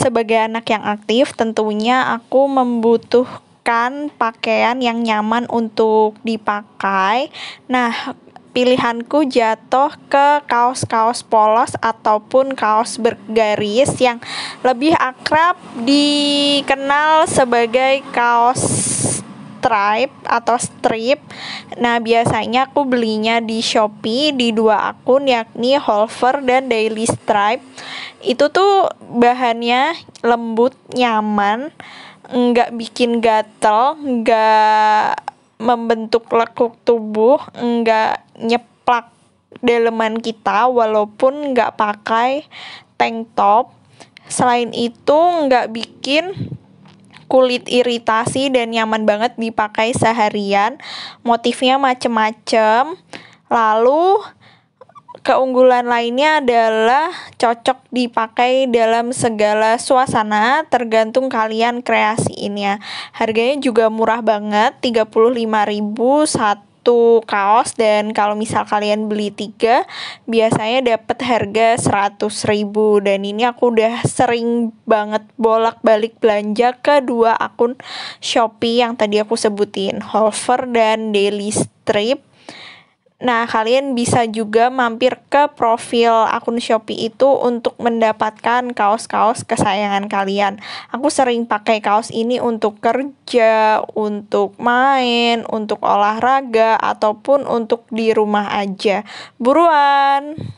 Sebagai anak yang aktif, tentunya aku membutuhkan pakaian yang nyaman untuk dipakai. Nah, pilihanku jatuh ke kaos-kaos polos ataupun kaos bergaris yang lebih akrab dikenal sebagai kaos stripe atau strip. Nah, biasanya aku belinya di Shopee di dua akun yakni Holver dan Daily Stripe. Itu tuh bahannya lembut, nyaman, enggak bikin gatel, enggak membentuk lekuk tubuh, enggak nyeplak daleman kita walaupun enggak pakai tank top. Selain itu enggak bikin kulit iritasi dan nyaman banget dipakai seharian. Motifnya macem-macem. Lalu keunggulan lainnya adalah cocok dipakai dalam segala suasana tergantung kalian kreasiinnya. Harganya juga murah banget, 35.000 satu satu kaos dan kalau misal kalian beli tiga biasanya dapat harga seratus ribu dan ini aku udah sering banget bolak-balik belanja ke dua akun Shopee yang tadi aku sebutin Hover dan Daily Strip Nah, kalian bisa juga mampir ke profil akun Shopee itu untuk mendapatkan kaos-kaos kesayangan kalian. Aku sering pakai kaos ini untuk kerja, untuk main, untuk olahraga, ataupun untuk di rumah aja. Buruan!